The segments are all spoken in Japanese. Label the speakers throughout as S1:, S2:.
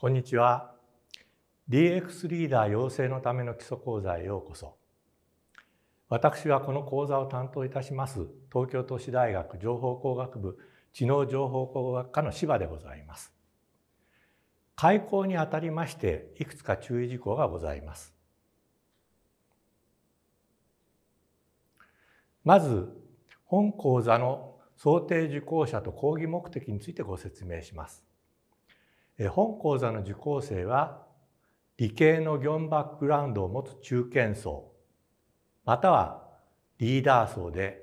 S1: こんにちは DX リーダー養成のための基礎講座へようこそ私はこの講座を担当いたします東京都市大学情報工学部知能情報工学科の柴でございます開講にあたりましていくつか注意事項がございますまず本講座の想定受講者と講義目的についてご説明します本講座の受講生は理系の業務バックグラウンドを持つ中堅層またはリーダー層で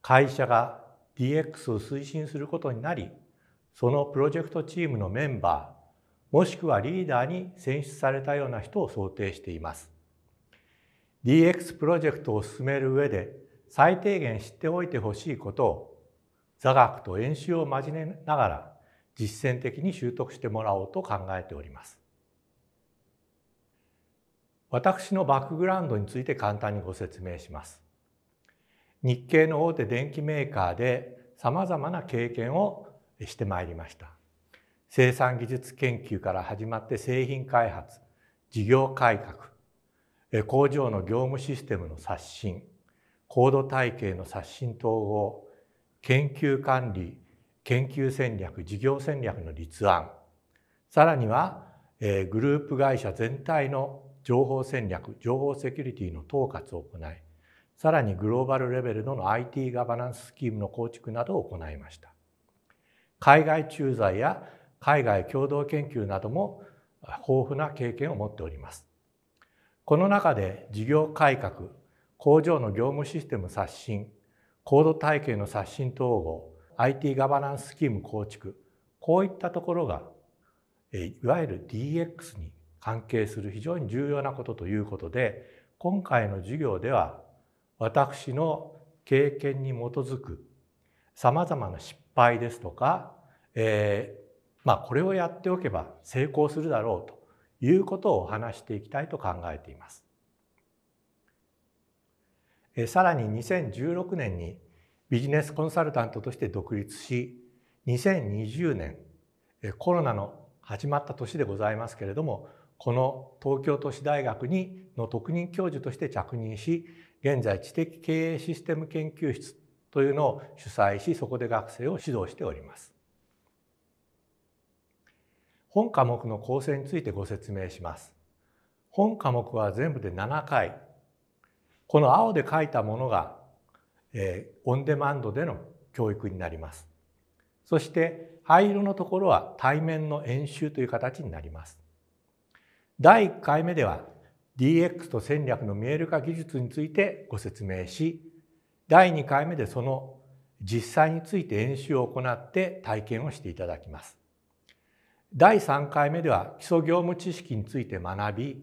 S1: 会社が DX を推進することになりそのプロジェクトチームのメンバーもしくはリーダーに選出されたような人を想定しています DX プロジェクトを進める上で最低限知っておいてほしいことを座学と演習を交えながら実践的に習得してもらおうと考えております。私のバックグラウンドについて簡単にご説明します。日系の大手電機メーカーでさまざまな経験をしてまいりました。生産技術研究から始まって製品開発、事業改革、工場の業務システムの刷新、高度体系の刷新統合、研究管理、研究戦略事業戦略の立案さらには、えグループ会社全体の情報戦略情報セキュリティの統括を行いさらにグローバルレベルの IT ガバナンススキームの構築などを行いました海外駐在や海外共同研究なども豊富な経験を持っておりますこの中で事業改革工場の業務システム刷新高度体系の刷新統合 IT ガバナンススキーム構築こういったところがいわゆる DX に関係する非常に重要なことということで今回の授業では私の経験に基づくさまざまな失敗ですとか、えー、まあ、これをやっておけば成功するだろうということを話していきたいと考えています。さらに2016年にビジネスコンサルタントとして独立し2020年コロナの始まった年でございますけれどもこの東京都市大学にの特任教授として着任し現在知的経営システム研究室というのを主催しそこで学生を指導しております。本科目の構成についてご説明します。本科目は全部で7回。この青で書いたものがえオンデマンドでの教育になります。そして灰色のところは対面の演習という形になります。第1回目では DX と戦略の見える化技術についてご説明し第2回目でその実際について演習を行って体験をしていただきます。第3回目では基礎業務知識について学び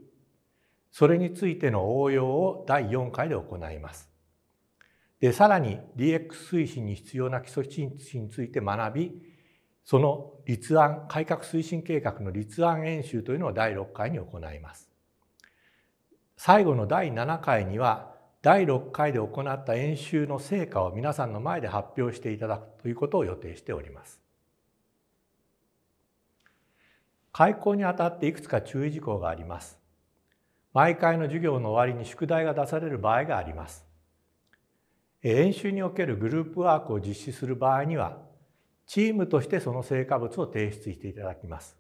S1: それについての応用を第4回で行います。でさらに DX 推進に必要な基礎知識について学びその立案改革推進計画の立案演習というのを第6回に行います最後の第7回には第6回で行った演習の成果を皆さんの前で発表していただくということを予定しております開講にあたっていくつか注意事項があります毎回の授業の終わりに宿題が出される場合があります演習におけるグループワークを実施する場合にはチームとしてその成果物を提出していただきます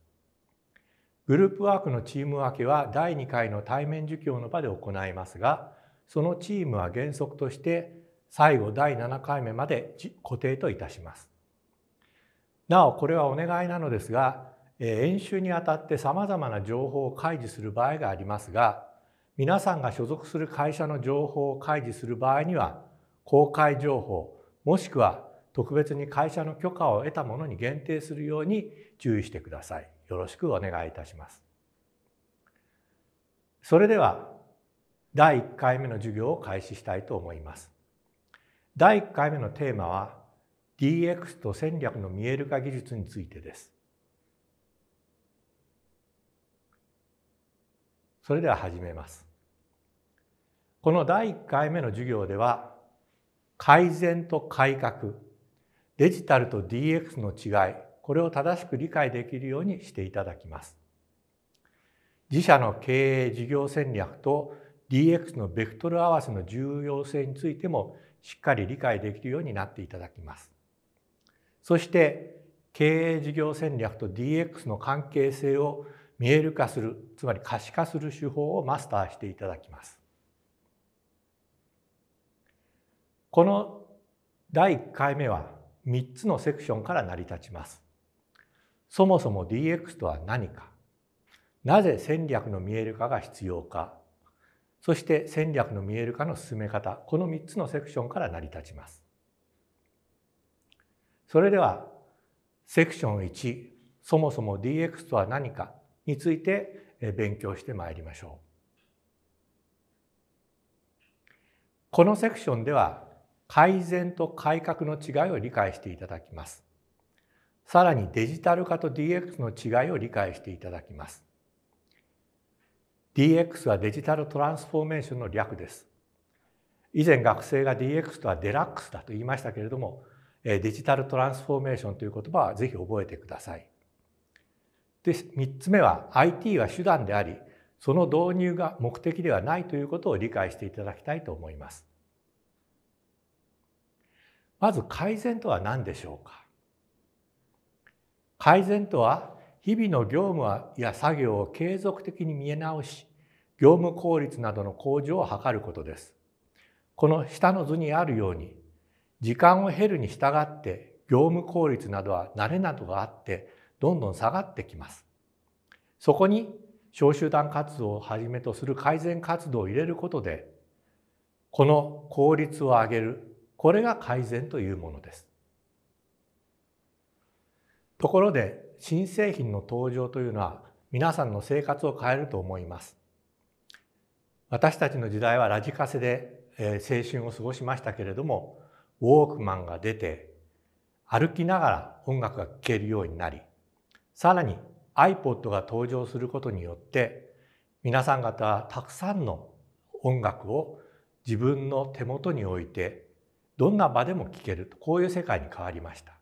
S1: グループワークのチーム分けは第2回の対面授業の場で行いますがそのチームは原則として最後第7回目まで固定といたしますなおこれはお願いなのですが演習にあたってさまざまな情報を開示する場合がありますが皆さんが所属する会社の情報を開示する場合には公開情報もしくは特別に会社の許可を得たものに限定するように注意してください。よろしくお願いいたします。それでは第一回目の授業を開始したいと思います。第一回目のテーマは DX と戦略の見える化技術についてです。それでは始めます。この第一回目の授業では改善と改革デジタルと DX の違いこれを正しく理解できるようにしていただきます自社の経営事業戦略と DX のベクトル合わせの重要性についてもしっかり理解できるようになっていただきますそして経営事業戦略と DX の関係性を見える化するつまり可視化する手法をマスターしていただきますこの第1回目は3つのセクションから成り立ちます。そもそも DX とは何かなぜ戦略の見える化が必要かそして戦略の見える化の進め方この3つのセクションから成り立ちます。それではセクション1そもそも DX とは何かについて勉強してまいりましょう。このセクションでは改善と改革の違いを理解していただきます。さらにデジタル化と DX の違いを理解していただきます。DX はデジタルトランスフォーメーションの略です。以前学生が DX とはデラックスだと言いましたけれどもデジタルトランスフォーメーションという言葉はぜひ覚えてください。で3つ目は IT は手段でありその導入が目的ではないということを理解していただきたいと思います。まず改善とは何でしょうか改善とは日々の業務や作業を継続的に見え直し業務効率などの向上を図ることですこの下の図にあるように時間を経るに従って業務効率などは慣れなどがあってどんどん下がってきますそこに小集団活動をはじめとする改善活動を入れることでこの効率を上げるこれが改善というものです。ところで新製品の登場というのは皆さんの生活を変えると思います。私たちの時代はラジカセで青春を過ごしましたけれどもウォークマンが出て歩きながら音楽が聴けるようになりさらに iPod が登場することによって皆さん方はたくさんの音楽を自分の手元に置いてどんな場でも聞けるとこういう世界に変わりました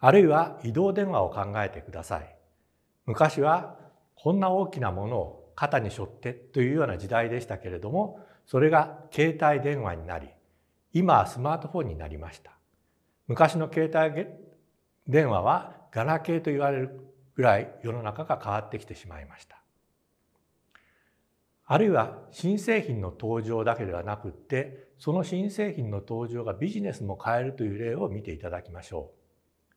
S1: あるいは移動電話を考えてください昔はこんな大きなものを肩に背負ってというような時代でしたけれどもそれが携帯電話になり今はスマートフォンになりました昔の携帯電話はガラケーと言われるぐらい世の中が変わってきてしまいましたあるいは新製品の登場だけではなくってその新製品の登場がビジネスも変えるという例を見ていただきましょう。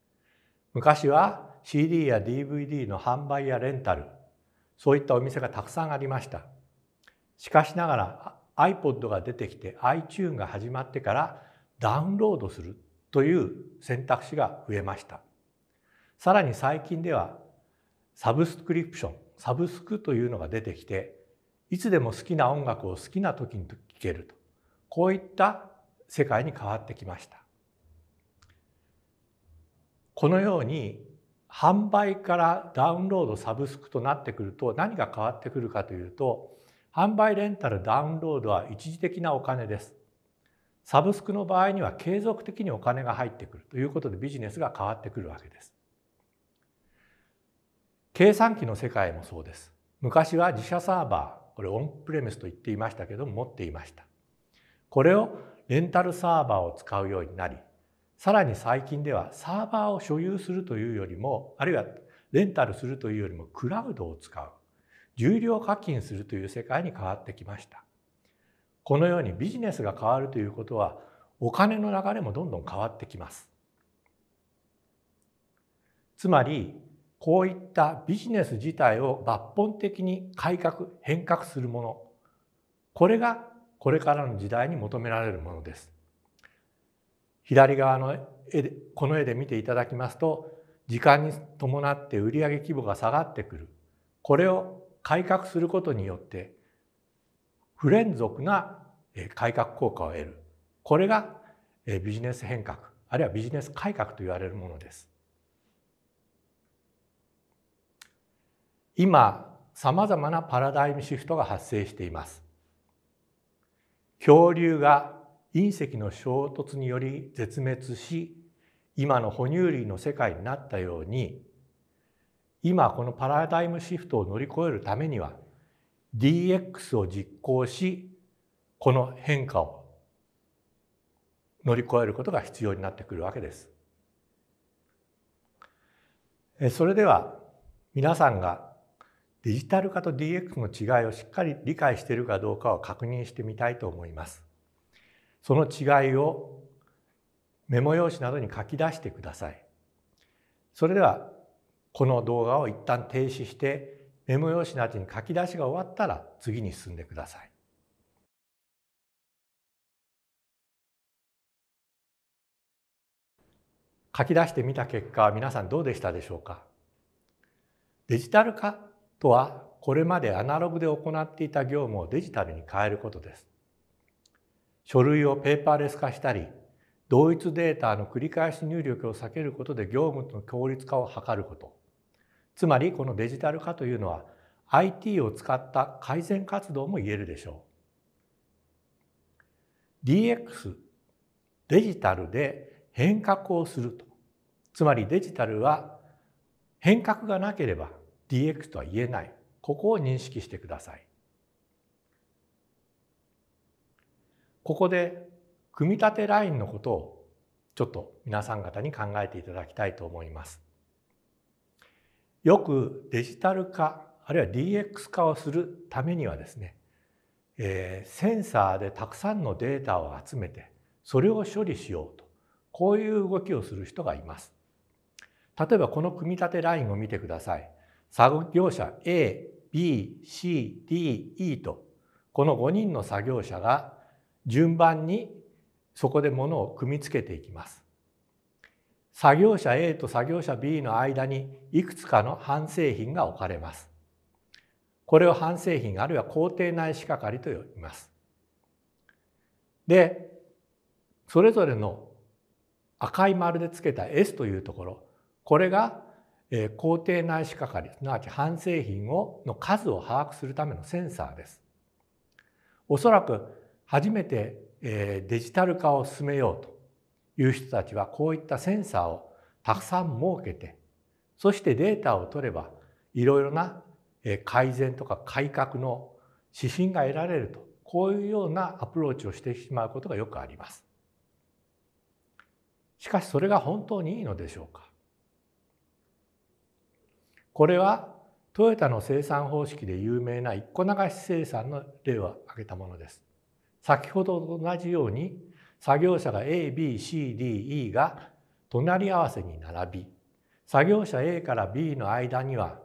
S1: 昔は CD や DVD の販売やレンタルそういったお店がたくさんありました。しかしながら iPod が出てきて iTune が始まってからダウンロードするという選択肢が増えました。さらに最近ではサブスクリプションサブスクというのが出てきていつでも好きな音楽を好きな時に聴けるとこういった世界に変わってきましたこのように販売からダウンロードサブスクとなってくると何が変わってくるかというと販売レンタルダウンロードは一時的なお金ですサブスクの場合には継続的にお金が入ってくるということでビジネスが変わってくるわけです計算機の世界もそうです昔は自社サーバーこれオンプレミスと言っていましたけども持っていましたこれをレンタルサーバーを使うようになりさらに最近ではサーバーを所有するというよりもあるいはレンタルするというよりもクラウドを使う重量課金するという世界に変わってきましたこのようにビジネスが変わるということはお金の流れもどんどん変わってきますつまりこういったビジネス自体を抜本的に改革変革するものこれがこれからの時代に求められるものです左側の絵でこの絵で見ていただきますと時間に伴って売上規模が下がってくるこれを改革することによって不連続な改革効果を得るこれがビジネス変革あるいはビジネス改革と言われるものです今さまざまなパラダイムシフトが発生しています恐竜が隕石の衝突により絶滅し今の哺乳類の世界になったように今このパラダイムシフトを乗り越えるためには DX を実行しこの変化を乗り越えることが必要になってくるわけです。それでは皆さんがデジタル化と DX の違いをしっかり理解しているかどうかを確認してみたいと思います。その違いをメモ用紙などに書き出してください。それではこの動画を一旦停止してメモ用紙の後に書き出しが終わったら次に進んでください。書き出してみた結果皆さんどうでしたでしょうかデジタル化とはこれまでアナログで行っていた業務をデジタルに変えることです。書類をペーパーレス化したり同一データの繰り返し入力を避けることで業務の効率化を図ることつまりこのデジタル化というのは IT を使った改善活動も言えるでしょう DX デジタルで変革をするとつまりデジタルは変革がなければ DX とは言えないここを認識してくださいここで組み立てラインのことをちょっと皆さん方に考えていただきたいと思いますよくデジタル化あるいは DX 化をするためにはですね、えー、センサーでたくさんのデータを集めてそれを処理しようとこういう動きをする人がいます例えばこの組み立てラインを見てください作業者 A、B、C、D、E とこの5人の作業者が順番にそこで物を組み付けていきます。作業者 A と作業者 B の間にいくつかの半製品が置かれます。これを半製品あるいは工程内仕掛かりと呼びます。でそれぞれの赤い丸でつけた S というところこれがえー、工程内視係すなわち半製品をの数を把握するためのセンサーです。おそらく初めて、えー、デジタル化を進めようという人たちはこういったセンサーをたくさん設けてそしてデータを取ればいろいろな改善とか改革の指針が得られるとこういうようなアプローチをしてしまうことがよくあります。しかしそれが本当にいいのでしょうかこれはトヨタの生産方式で有名な一個流し生産の例を挙げたものです。先ほどと同じように作業者が ABCDE が隣り合わせに並び作業者 A から B の間には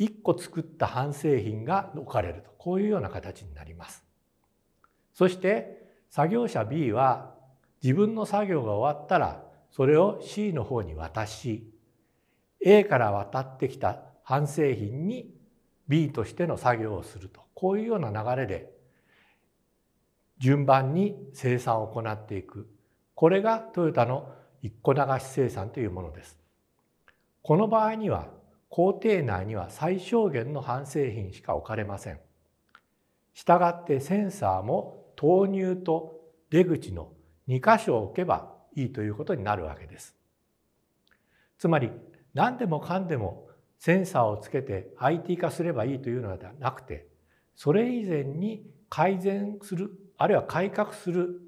S1: 1個作った半製品が置かれるとこういうような形になります。そして作業者 B は自分の作業が終わったらそれを C の方に渡し A から渡ってきた半製品に B としての作業をするとこういうような流れで順番に生産を行っていくこれがトヨタの一個流し生産というものです。この場合には工程内には最小限の半製品しか置かれません。したがってセンサーも投入と出口の2箇所を置けばいいということになるわけです。つまり何でもかんでもセンサーをつけて IT 化すればいいというのではなくてそれ以前に改善するあるいは改革する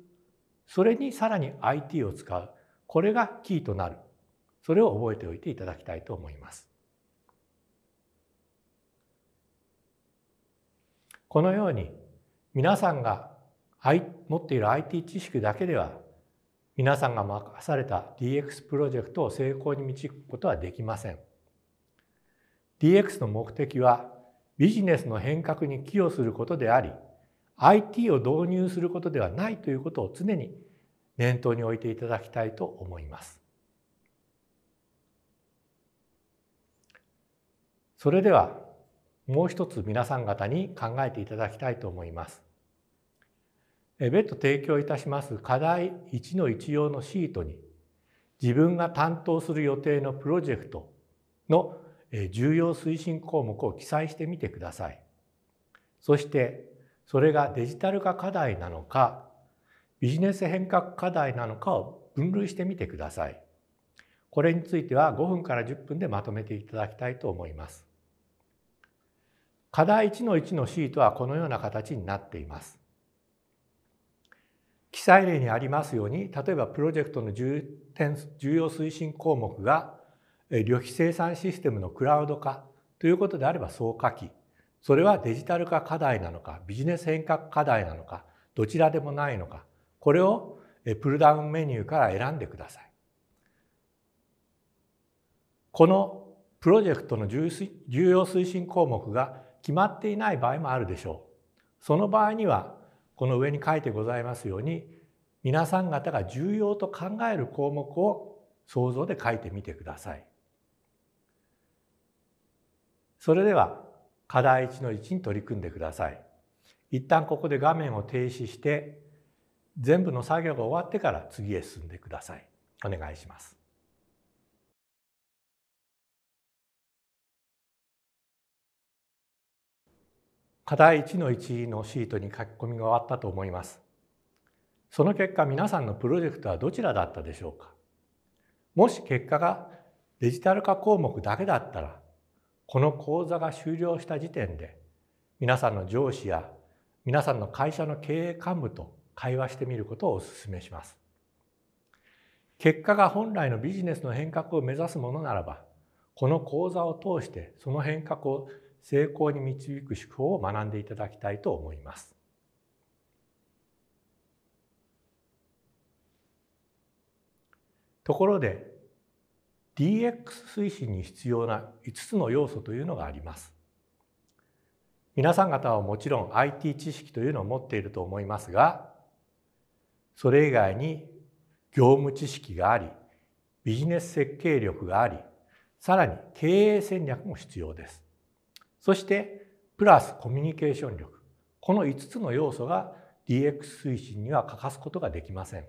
S1: それにさらに IT を使うこれがキーとなるそれを覚えておいていただきたいと思います。このように皆さんが持っている IT 知識だけでは皆さんが任された DX プロジェクトを成功に導くことはできません。DX の目的はビジネスの変革に寄与することであり IT を導入することではないということを常に念頭に置いていただきたいと思います。それではもう一つ皆さん方に考えていただきたいと思います。別途提供いたします課題1の1用のシートに自分が担当する予定のプロジェクトの重要推進項目を記載してみてください。そしてそれがデジタル化課題なのかビジネス変革課題なのかを分類してみてください。これについては5分から10分でまとめていただきたいと思います。課題1の1のシートはこのような形になっています。記載例にありますように例えばプロジェクトの重点重要推進項目が旅費生産システムのクラウド化ということであればそう書きそれはデジタル化課題なのかビジネス変革課題なのかどちらでもないのかこれをプルダウンメニューから選んでください。このプロジェクトの重要推進項目が決まっていない場合もあるでしょう。その場合にはこの上に書いてございますように皆さん方が重要と考える項目を想像で書いてみてください。それでは課題1の1に取り組んでください。一旦ここで画面を停止して全部の作業が終わってから次へ進んでください。お願いします。課題1の1のシートに書き込みが終わったと思います。その結果皆さんのプロジェクトはどちらだったでしょうかもし結果がデジタル化項目だけだったらこの講座が終了した時点で皆さんの上司や皆さんの会社の経営幹部と会話してみることをお勧めします。結果が本来のビジネスの変革を目指すものならばこの講座を通してその変革を成功に導く手法を学んでいただきたいと思います。ところで DX 推進に必要な5つの要素というのがあります。皆さん方はもちろん IT 知識というのを持っていると思いますがそれ以外に業務知識がありビジネス設計力がありさらに経営戦略も必要です。そしてプラスコミュニケーション力この5つの要素が DX 推進には欠かすことができません。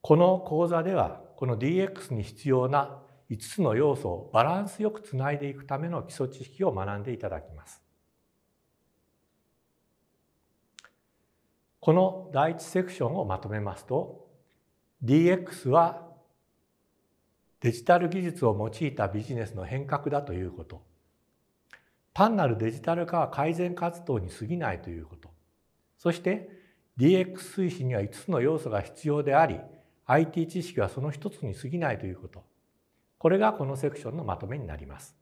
S1: この講座ではこの DX に必要な5つの要素をバランスよくつないでいくための基礎知識を学んでいただきます。この第一セクションをまとめますと DX はデジタル技術を用いたビジネスの変革だということ単なるデジタル化は改善活動に過ぎないということそして DX 推進には5つの要素が必要であり IT 知識はその1つに過ぎないということこれがこのセクションのまとめになります。